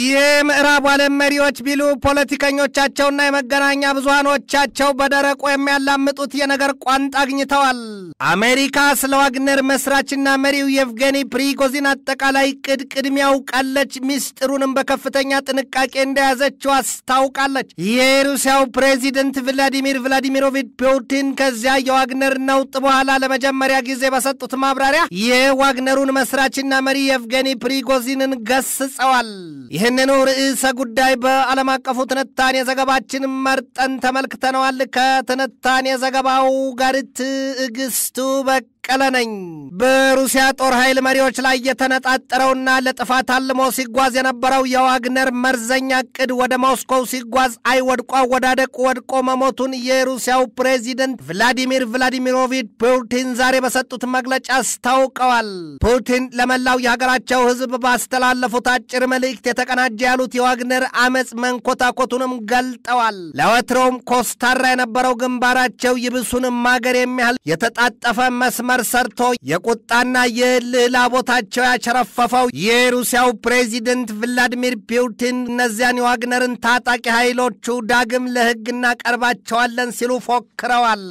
የምዕራብ ዓለም መሪዎች ቢሉ ፖለቲከኞቻቸውና የመገናኛ ብዙሃኖቻቸው በደረቁ የሚያላምጡት የነገር ቋንጣ አግኝተዋል። አሜሪካ ስለ ዋግነር መስራችና መሪው የቭገኒ ፕሪጎዚን አጠቃላይ ቅድ ቅድሚያ አውቃለች፣ ሚስጥሩንም በከፍተኛ ጥንቃቄ እንደያዘችው አስታውቃለች። የሩሲያው ፕሬዚደንት ቭላዲሚር ቭላዲሚሮቪች ፑቲን ከዚያ የዋግነር ነውጥ በኋላ ለመጀመሪያ ጊዜ በሰጡት ማብራሪያ የዋግነሩን መስራችና መሪ የቭገኒ ፕሪጎዚንን ገስጸዋል። ይህንኑ ርዕሰ ጉዳይ በዓለም አቀፉ ትንታኔ ዘገባችን መርጠን ተመልክተነዋል። ከትንታኔ ዘገባው ጋር ትዕግስቱ በ በቀለ ነኝ። በሩሲያ ጦር ኃይል መሪዎች ላይ የተነጣጠረውና ለጥፋት አልሞ ሲጓዝ የነበረው የዋግነር መርዘኛ ዕቅድ ወደ ሞስኮው ሲጓዝ አይወድቆ አወዳደቅ ወድቆ መሞቱን የሩሲያው ፕሬዚደንት ቭላዲሚር ቭላዲሚሮቪች ፑቲን ዛሬ በሰጡት መግለጫ አስታውቀዋል። ፑቲን ለመላው የሀገራቸው ሕዝብ ባስተላለፉት አጭር መልእክት የተቀናጀ ያሉት የዋግነር አመፅ መንኮታኮቱንም ገልጠዋል። ለወትሮውም ኮስታራ የነበረው ግንባራቸው ይብሱንም አገር የሚያህል የተጣጠፈ መስመር ቀመር ሰርቶ የቁጣና የእልህ ላቦታቸው ያቸረፈፈው የሩሲያው ፕሬዚደንት ቭላዲሚር ፑቲን እነዚያን የዋግነርን ታጣቂ ኃይሎቹ ዳግም ለሕግ እናቀርባቸዋለን ሲሉ ፎክረዋል።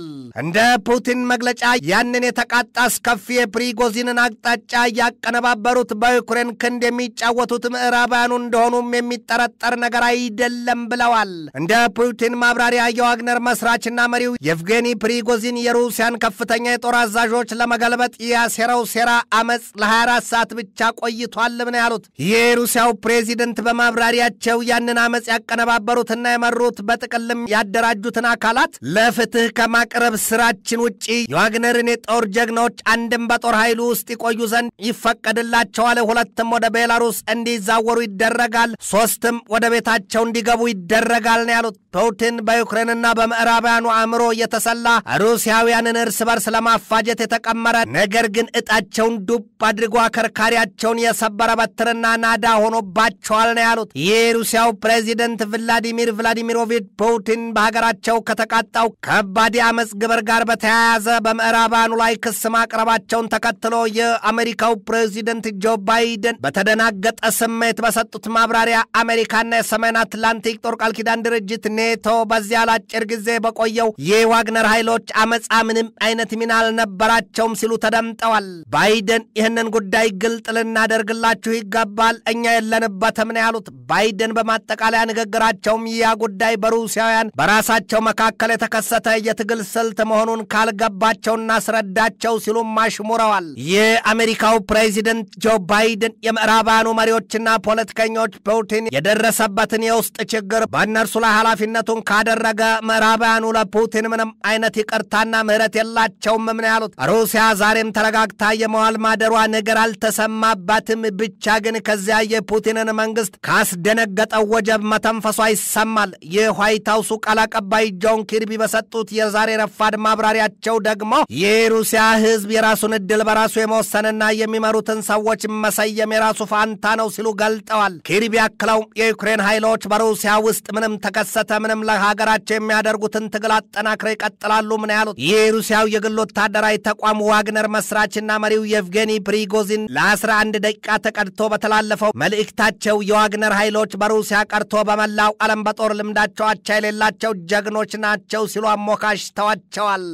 እንደ ፑቲን መግለጫ ያንን የተቃጣ አስከፊ የፕሪጎዚንን አቅጣጫ እያቀነባበሩት በዩክሬን ክንድ የሚጫወቱት ምዕራባውያኑ እንደሆኑም የሚጠረጠር ነገር አይደለም ብለዋል። እንደ ፑቲን ማብራሪያ የዋግነር መስራችና መሪው የቭጌኒ ፕሪጎዚን የሩሲያን ከፍተኛ የጦር አዛዦች ሰዎች ለመገልበጥ የሴራው ሴራ አመፅ ለ24 ሰዓት ብቻ ቆይቷል ነው ያሉት። የሩሲያው ፕሬዚደንት በማብራሪያቸው ያንን አመፅ ያቀነባበሩትና የመሩት በጥቅልም ያደራጁትን አካላት ለፍትህ ከማቅረብ ስራችን ውጪ የዋግነርን የጦር ጀግናዎች አንድም በጦር ኃይሉ ውስጥ ይቆዩ ዘንድ ይፈቀድላቸዋል፣ ሁለትም ወደ ቤላሩስ እንዲዛወሩ ይደረጋል፣ ሶስትም ወደ ቤታቸው እንዲገቡ ይደረጋል ነው ያሉት። ፑቲን በዩክሬንና በምዕራባውያኑ አእምሮ እየተሰላ ሩሲያውያንን እርስ በርስ ለማፋጀት የተቀመረ ነገር ግን እጣቸውን ዱብ አድርጎ አከርካሪያቸውን የሰበረ በትርና ናዳ ሆኖባቸዋል ነው ያሉት። ይህ ሩሲያው ፕሬዚደንት ቭላዲሚር ቭላዲሚሮቪች ፑቲን በሀገራቸው ከተቃጣው ከባድ የአመፅ ግብር ጋር በተያያዘ በምዕራባውያኑ ላይ ክስ ማቅረባቸውን ተከትሎ የአሜሪካው ፕሬዚደንት ጆ ባይደን በተደናገጠ ስሜት በሰጡት ማብራሪያ አሜሪካና የሰሜን አትላንቲክ ጦር ቃል ኪዳን ድርጅት ኔቶ በዚያ ላጭር ጊዜ በቆየው የዋግነር ኃይሎች አመፃ ምንም አይነት ሚና አልነበራቸውም ሲሉ ተደምጠዋል። ባይደን ይህንን ጉዳይ ግልጥ ልናደርግላችሁ ይገባል፣ እኛ የለንበትም ነው ያሉት። ባይደን በማጠቃለያ ንግግራቸውም ያ ጉዳይ በሩሲያውያን በራሳቸው መካከል የተከሰተ የትግል ስልት መሆኑን ካልገባቸውና ስረዳቸው ሲሉም አሽሙረዋል። የአሜሪካው ፕሬዚደንት ጆ ባይደን የምዕራባኑ መሪዎችና ፖለቲከኞች ፑቲን የደረሰበትን የውስጥ ችግር በእነርሱ ላይ ኃላፊነት ተጠያቂነቱን ካደረገ ምዕራባውያኑ ለፑቲን ምንም አይነት ይቅርታና ምህረት የላቸውም ምን ያሉት። ሩሲያ ዛሬም ተረጋግታ የመዋል ማደሯ ነገር አልተሰማባትም። ብቻ ግን ከዚያ የፑቲንን መንግስት ካስደነገጠው ወጀብ መተንፈሷ ይሰማል። የዋይት ሃውሱ ቃል አቀባይ ጆን ኪርቢ በሰጡት የዛሬ ረፋድ ማብራሪያቸው ደግሞ የሩሲያ ህዝብ የራሱን እድል በራሱ የመወሰንና የሚመሩትን ሰዎች መሰየም የራሱ ፋንታ ነው ሲሉ ገልጠዋል። ኪርቢ አክለው የዩክሬን ኃይሎች በሩሲያ ውስጥ ምንም ተከሰተ እንደምንም ለሀገራቸው የሚያደርጉትን ትግል አጠናክረው ይቀጥላሉ። ምን ያሉት ይህ ሩሲያው የግል ወታደራዊ ተቋም ዋግነር መስራችና መሪው የቭጌኒ ፕሪጎዚን ለ11 ደቂቃ ተቀድቶ በተላለፈው መልእክታቸው የዋግነር ኃይሎች በሩሲያ ቀርቶ በመላው ዓለም በጦር ልምዳቸው አቻ የሌላቸው ጀግኖች ናቸው ሲሉ አሞካሽተዋቸዋል።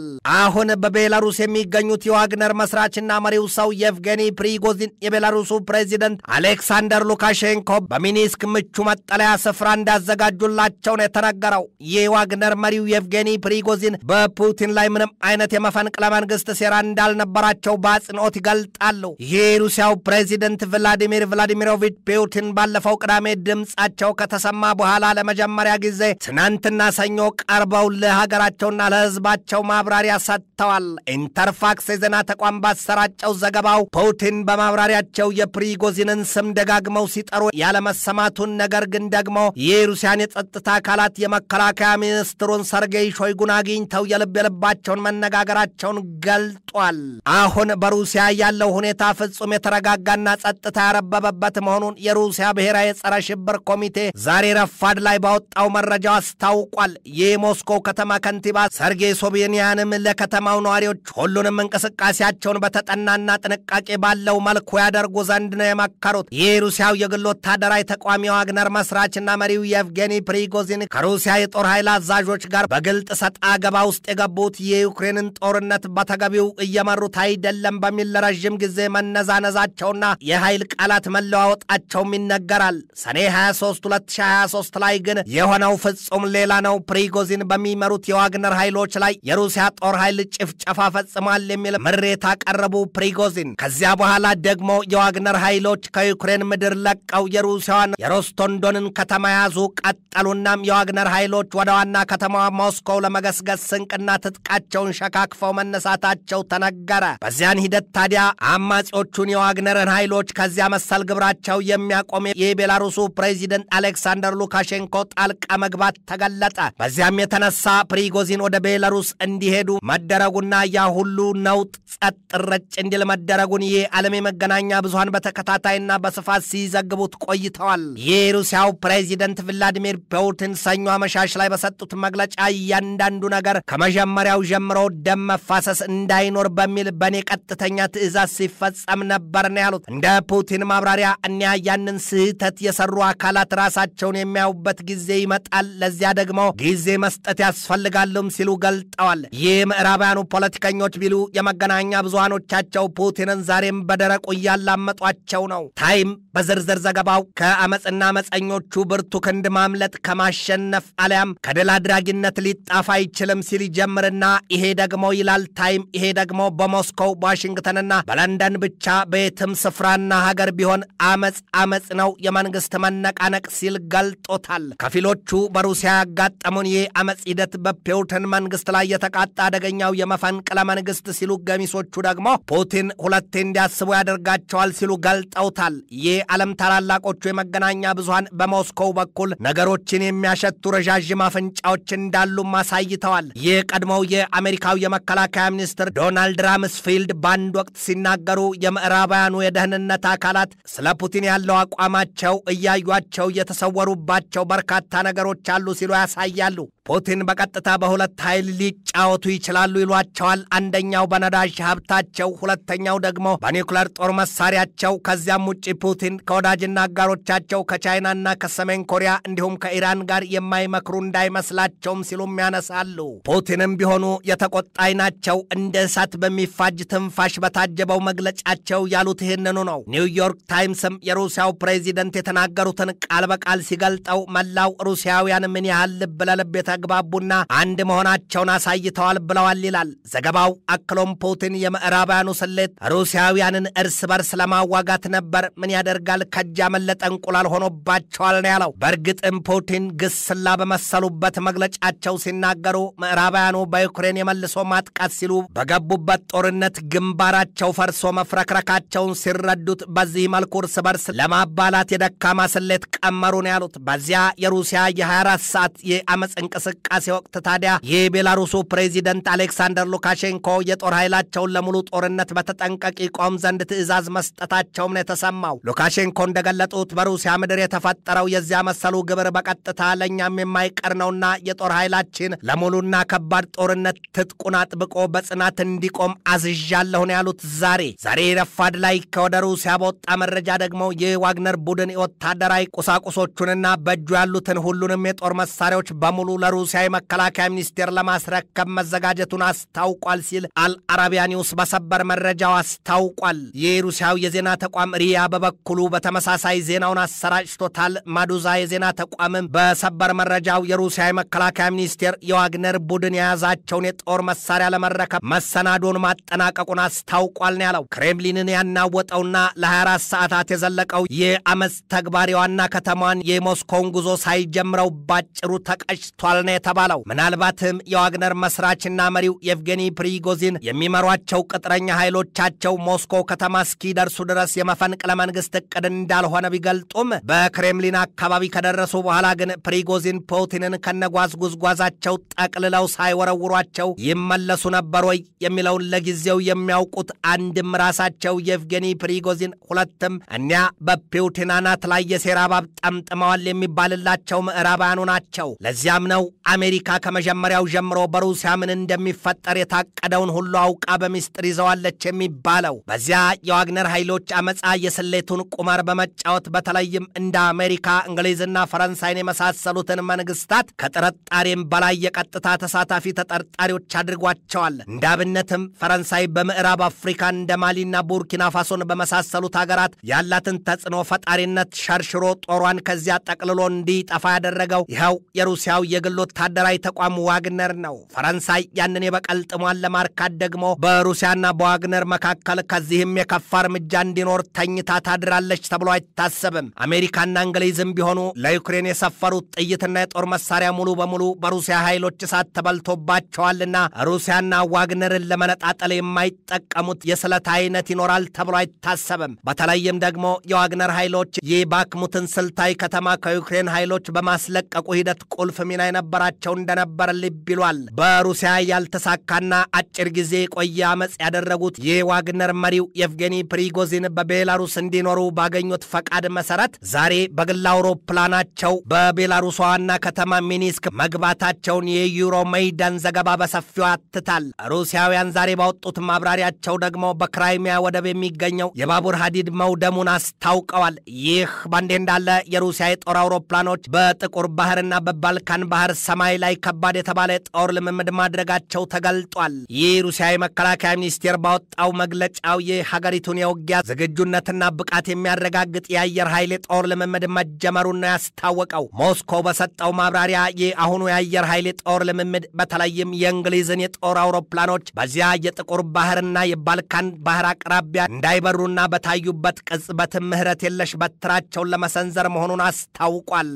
አሁን በቤላሩስ የሚገኙት የዋግነር መስራችና መሪው ሰው የቭጌኒ ፕሪጎዚን የቤላሩሱ ፕሬዚደንት አሌክሳንደር ሉካሼንኮ በሚኒስክ ምቹ መጠለያ ስፍራ እንዳዘጋጁላቸውን የተነገ ተናገረው። ይህ ዋግነር መሪው የቭጌኒ ፕሪጎዚን በፑቲን ላይ ምንም አይነት የመፈንቅለ መንግስት ሴራ እንዳልነበራቸው በአጽንኦት ይገልጣሉ። ይህ ሩሲያው ፕሬዚደንት ቭላዲሚር ቭላዲሚሮቪች ፑቲን ባለፈው ቅዳሜ ድምጻቸው ከተሰማ በኋላ ለመጀመሪያ ጊዜ ትናንትና ሰኞ ቀርበው ለሀገራቸውና ለህዝባቸው ማብራሪያ ሰጥተዋል። ኢንተርፋክስ የዜና ተቋም ባሰራጨው ዘገባው ፑቲን በማብራሪያቸው የፕሪጎዚንን ስም ደጋግመው ሲጠሩ ያለመሰማቱን ነገር ግን ደግሞ የሩሲያን የጸጥታ አካላት የመከላከያ ሚኒስትሩን ሰርጌይ ሾይጉን አግኝተው የልብ የልባቸውን መነጋገራቸውን ገልጧል። አሁን በሩሲያ ያለው ሁኔታ ፍጹም የተረጋጋና ጸጥታ ያረበበበት መሆኑን የሩሲያ ብሔራዊ የጸረ ሽብር ኮሚቴ ዛሬ ረፋድ ላይ ባወጣው መረጃው አስታውቋል። የሞስኮ ከተማ ከንቲባ ሰርጌይ ሶቢኒያንም ለከተማው ነዋሪዎች ሁሉንም እንቅስቃሴያቸውን በተጠናና ጥንቃቄ ባለው መልኩ ያደርጉ ዘንድ ነው የመከሩት። ይህ ሩሲያው የግል ወታደራዊ ተቋሚ ዋግነር መስራችና መሪው የቭጌኒ ፕሪጎዚን ከሩ ከሩሲያ የጦር ኃይል አዛዦች ጋር በግልጥ ሰጣ ገባ ውስጥ የገቡት የዩክሬንን ጦርነት በተገቢው እየመሩት አይደለም በሚል ለረዥም ጊዜ መነዛነዛቸውና የኃይል ቃላት መለዋወጣቸውም ይነገራል። ሰኔ 23 2023 ላይ ግን የሆነው ፍጹም ሌላ ነው። ፕሪጎዚን በሚመሩት የዋግነር ኃይሎች ላይ የሩሲያ ጦር ኃይል ጭፍጨፋ ፈጽሟል የሚል ምሬት አቀረቡ ፕሪጎዚን። ከዚያ በኋላ ደግሞ የዋግነር ኃይሎች ከዩክሬን ምድር ለቀው የሩሲያዋን የሮስቶንዶንን ከተማ ያዙ ቀጠሉናም የዋግነር የዋግነር ኃይሎች ወደ ዋና ከተማዋ ሞስኮው ለመገስገስ ስንቅና ትጥቃቸውን ሸካክፈው መነሳታቸው ተነገረ። በዚያን ሂደት ታዲያ አማጺዎቹን የዋግነርን ኃይሎች ከዚያ መሰል ግብራቸው የሚያቆም የቤላሩሱ ፕሬዚደንት አሌክሳንደር ሉካሼንኮ ጣልቃ መግባት ተገለጠ። በዚያም የተነሳ ፕሪጎዚን ወደ ቤላሩስ እንዲሄዱ መደረጉና ያ ሁሉ ነውጥ ጸጥ ረጭ እንዲል መደረጉን ይህ ዓለም የመገናኛ ብዙሃን በተከታታይና በስፋት ሲዘግቡት ቆይተዋል። የሩሲያው ፕሬዚደንት ቭላዲሚር ፑቲን ሰኞ አመሻሽ ላይ በሰጡት መግለጫ እያንዳንዱ ነገር ከመጀመሪያው ጀምሮ ደም መፋሰስ እንዳይኖር በሚል በእኔ ቀጥተኛ ትእዛዝ ሲፈጸም ነበር ነው ያሉት። እንደ ፑቲን ማብራሪያ እኒያ ያንን ስህተት የሰሩ አካላት ራሳቸውን የሚያዩበት ጊዜ ይመጣል፣ ለዚያ ደግሞ ጊዜ መስጠት ያስፈልጋልም ሲሉ ገልጠዋል። ይህ ምዕራባውያኑ ፖለቲከኞች ቢሉ የመገናኛ ብዙሃኖቻቸው ፑቲንን ዛሬም በደረቁ እያላመጧቸው ነው። ታይም በዝርዝር ዘገባው ከአመፅና አመፀኞቹ ብርቱ ክንድ ማምለጥ ከማሸነፍ ማሸነፍ አሊያም ከድል አድራጊነት ሊጣፍ አይችልም ሲል ይጀምርና ይሄ ደግሞ ይላል ታይም፣ ይሄ ደግሞ በሞስኮው በዋሽንግተንና በለንደን ብቻ በየትም ስፍራና ሀገር ቢሆን አመፅ አመፅ ነው፣ የመንግስት መነቃነቅ ሲል ገልጦታል። ከፊሎቹ በሩሲያ ያጋጠሙን ይህ አመፅ ሂደት በፒውትን መንግስት ላይ የተቃጣ አደገኛው የመፈንቅለ መንግስት ሲሉ፣ ገሚሶቹ ደግሞ ፑቲን ሁለቴ እንዲያስቡ ያደርጋቸዋል ሲሉ ገልጠውታል። ይህ ዓለም ታላላቆቹ የመገናኛ ብዙሃን በሞስኮው በኩል ነገሮችን የሚያሸቱ ረዣዥም አፍንጫዎች እንዳሉም አሳይተዋል። ይህ ቀድሞው የአሜሪካው የመከላከያ ሚኒስትር ዶናልድ ራምስፊልድ በአንድ ወቅት ሲናገሩ የምዕራባውያኑ የደህንነት አካላት ስለ ፑቲን ያለው አቋማቸው እያዩቸው የተሰወሩባቸው በርካታ ነገሮች አሉ ሲሉ ያሳያሉ። ፑቲን በቀጥታ በሁለት ኃይል ሊጫወቱ ይችላሉ ይሏቸዋል። አንደኛው በነዳጅ ሀብታቸው፣ ሁለተኛው ደግሞ በኒውክለር ጦር መሳሪያቸው። ከዚያም ውጭ ፑቲን ከወዳጅና አጋሮቻቸው ከቻይናና ከሰሜን ኮሪያ እንዲሁም ከኢራን ጋር የማ የማይመክሩ እንዳይመስላቸውም ሲሉም ያነሳሉ። ፑቲንም ቢሆኑ የተቆጣይ ናቸው። እንደ እሳት በሚፋጅ ትንፋሽ በታጀበው መግለጫቸው ያሉት ይህንኑ ነው። ኒውዮርክ ታይምስም የሩሲያው ፕሬዚደንት የተናገሩትን ቃል በቃል ሲገልጠው መላው ሩሲያውያን ምን ያህል ልብ ለልብ የተግባቡና አንድ መሆናቸውን አሳይተዋል ብለዋል ይላል ዘገባው። አክሎም ፑቲን የምዕራባውያኑ ስሌት ሩሲያውያንን እርስ በርስ ለማዋጋት ነበር፣ ምን ያደርጋል ከጃ ያመለጠ እንቁላል ሆኖባቸዋል ነው ያለው። በእርግጥም ፑቲን ግስ የተሞላ በመሰሉበት መግለጫቸው ሲናገሩ ምዕራባውያኑ በዩክሬን የመልሶ ማጥቃት ሲሉ በገቡበት ጦርነት ግንባራቸው ፈርሶ መፍረክረካቸውን ሲረዱት በዚህ መልኩ እርስ በርስ ለማባላት የደካማ ስሌት ቀመሩን ያሉት። በዚያ የሩሲያ የ24 ሰዓት የአመፅ እንቅስቃሴ ወቅት ታዲያ የቤላሩሱ ፕሬዚደንት አሌክሳንደር ሉካሼንኮ የጦር ኃይላቸውን ለሙሉ ጦርነት በተጠንቀቅ ይቆም ዘንድ ትዕዛዝ መስጠታቸውም ነው የተሰማው። ሉካሼንኮ እንደገለጡት በሩሲያ ምድር የተፈጠረው የዚያ መሰሉ ግብር በቀጥታ ለእኛም የማይቀር ነውና የጦር ኃይላችን ለሙሉና ከባድ ጦርነት ትጥቁን አጥብቆ በጽናት እንዲቆም አዝዣለሁ ነው ያሉት። ዛሬ ዛሬ ረፋድ ላይ ከወደ ሩሲያ በወጣ መረጃ ደግሞ ይህ ዋግነር ቡድን የወታደራዊ ቁሳቁሶቹንና በእጁ ያሉትን ሁሉንም የጦር መሳሪያዎች በሙሉ ለሩሲያ የመከላከያ ሚኒስቴር ለማስረከብ መዘጋጀቱን አስታውቋል ሲል አልአረቢያ ኒውስ በሰበር መረጃው አስታውቋል። የሩሲያው የዜና ተቋም ሪያ በበኩሉ በተመሳሳይ ዜናውን አሰራጭቶታል። ማዱዛ የዜና ተቋምም በሰበር መረጃው የሩሲያ የመከላከያ ሚኒስቴር የዋግነር ቡድን የያዛቸውን የጦር መሳሪያ ለመረከብ መሰናዶን ማጠናቀቁን አስታውቋል ነው ያለው። ክሬምሊንን ያናወጠውና ለ24 ሰዓታት የዘለቀው የአመፅ ተግባር የዋና ከተማዋን የሞስኮውን ጉዞ ሳይጀምረው ባጭሩ ተቀጭቷል ነው የተባለው። ምናልባትም የዋግነር መስራችና መሪው የቭጌኒ ፕሪጎዚን የሚመሯቸው ቅጥረኛ ኃይሎቻቸው ሞስኮ ከተማ እስኪደርሱ ድረስ የመፈንቅለ መንግስት እቅድ እንዳልሆነ ቢገልጡም በክሬምሊን አካባቢ ከደረሱ በኋላ ግን ፕሪጎዚን ፑቲን ፑቲንን ከነጓዝ ጉዝጓዛቸው ጠቅልለው ሳይወረውሯቸው ይመለሱ ነበር ወይ የሚለውን ለጊዜው የሚያውቁት አንድም ራሳቸው የቭጌኒ ፕሪጎዚን፣ ሁለትም እኒያ በፑቲን አናት ላይ የሴራ እባብ ጠምጥመዋል የሚባልላቸው ምዕራባያኑ ናቸው። ለዚያም ነው አሜሪካ ከመጀመሪያው ጀምሮ በሩሲያ ምን እንደሚፈጠር የታቀደውን ሁሉ አውቃ በሚስጥር ይዘዋለች የሚባለው። በዚያ የዋግነር ኃይሎች አመፃ የስሌቱን ቁማር በመጫወት በተለይም እንደ አሜሪካ እንግሊዝና ፈረንሳይን የመሳሰሉትን የጣሊያን መንግስታት ከጥርጣሬም በላይ የቀጥታ ተሳታፊ ተጠርጣሪዎች አድርጓቸዋል። እንደ አብነትም ፈረንሳይ በምዕራብ አፍሪካ እንደ ማሊና ቡርኪና ፋሶን በመሳሰሉት ሀገራት ያላትን ተጽዕኖ ፈጣሪነት ሸርሽሮ ጦሯን ከዚያ ጠቅልሎ እንዲጠፋ ያደረገው ይኸው የሩሲያው የግል ወታደራዊ ተቋም ዋግነር ነው። ፈረንሳይ ያንን የበቀል ጥሟን ለማርካት ደግሞ በሩሲያና በዋግነር መካከል ከዚህም የከፋ እርምጃ እንዲኖር ተኝታ ታድራለች ተብሎ አይታሰብም። አሜሪካና እንግሊዝም ቢሆኑ ለዩክሬን የሰፈሩት ጥይት መርከቦችና የጦር መሳሪያ ሙሉ በሙሉ በሩሲያ ኃይሎች እሳት ተበልቶባቸዋልና ሩሲያና ዋግነርን ለመነጣጠል የማይጠቀሙት የስለት አይነት ይኖራል ተብሎ አይታሰብም። በተለይም ደግሞ የዋግነር ኃይሎች የባክሙትን ስልታዊ ከተማ ከዩክሬን ኃይሎች በማስለቀቁ ሂደት ቁልፍ ሚና የነበራቸው እንደነበር ልብ ይሏል። በሩሲያ ያልተሳካና አጭር ጊዜ የቆየ አመፅ ያደረጉት የዋግነር መሪው የቭጌኒ ፕሪጎዚን በቤላሩስ እንዲኖሩ ባገኙት ፈቃድ መሰረት ዛሬ በግል አውሮፕላናቸው በቤላሩሷ ዋና ከተማ ሚኒስክ መግባታቸውን የዩሮ መይዳን ዘገባ በሰፊው አትታል። ሩሲያውያን ዛሬ ባወጡት ማብራሪያቸው ደግሞ በክራይሚያ ወደብ የሚገኘው የባቡር ሀዲድ መውደሙን አስታውቀዋል። ይህ በእንዴ እንዳለ የሩሲያ የጦር አውሮፕላኖች በጥቁር ባህርና በባልካን ባህር ሰማይ ላይ ከባድ የተባለ የጦር ልምምድ ማድረጋቸው ተገልጧል። ይህ ሩሲያ የመከላከያ ሚኒስቴር ባወጣው መግለጫው የሀገሪቱን የውጊያ ዝግጁነትና ብቃት የሚያረጋግጥ የአየር ኃይል የጦር ልምምድ መጀመሩን ነው ያስታወቀው። ሞስኮ በሰ በሰጠው ማብራሪያ የአሁኑ የአየር ኃይል ጦር ልምምድ በተለይም የእንግሊዝን የጦር አውሮፕላኖች በዚያ የጥቁር ባህርና የባልካን ባህር አቅራቢያ እንዳይበሩና በታዩበት ቅጽበትም ምህረት የለሽ በትራቸውን ለመሰንዘር መሆኑን አስታውቋል።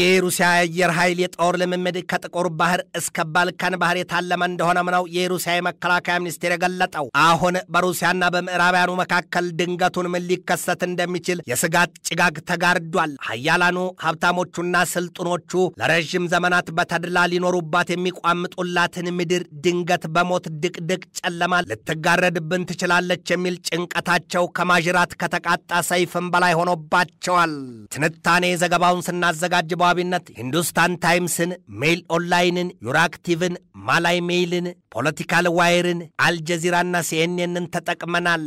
የሩሲያ የአየር ኃይል የጦር ልምምድ ከጥቁር ባህር እስከ ባልካን ባህር የታለመ እንደሆነም ነው የሩሲያ የመከላከያ ሚኒስቴር የገለጠው። አሁን በሩሲያና በምዕራብያኑ መካከል ድንገቱን ምን ሊከሰት እንደሚችል የስጋት ጭጋግ ተጋርዷል። ሀያላኑ ሀብታሞቹና ስልጡኖቹ ለረዥም ዘመናት በተድላ ሊኖሩባት የሚቋምጡላትን ምድር ድንገት በሞት ድቅድቅ ጨለማ ልትጋረድብን ትችላለች የሚል ጭንቀታቸው ከማጅራት ከተቃጣ ሰይፍም በላይ ሆኖባቸዋል። ትንታኔ ዘገባውን ስናዘጋጅ በዋቢነት ሂንዱስታን ታይምስን፣ ሜይል ኦንላይንን፣ ዩራክቲቭን፣ ማላይ ሜይልን፣ ፖለቲካል ዋይርን፣ አልጀዚራና ሲኤንኤንን ተጠቅመናል።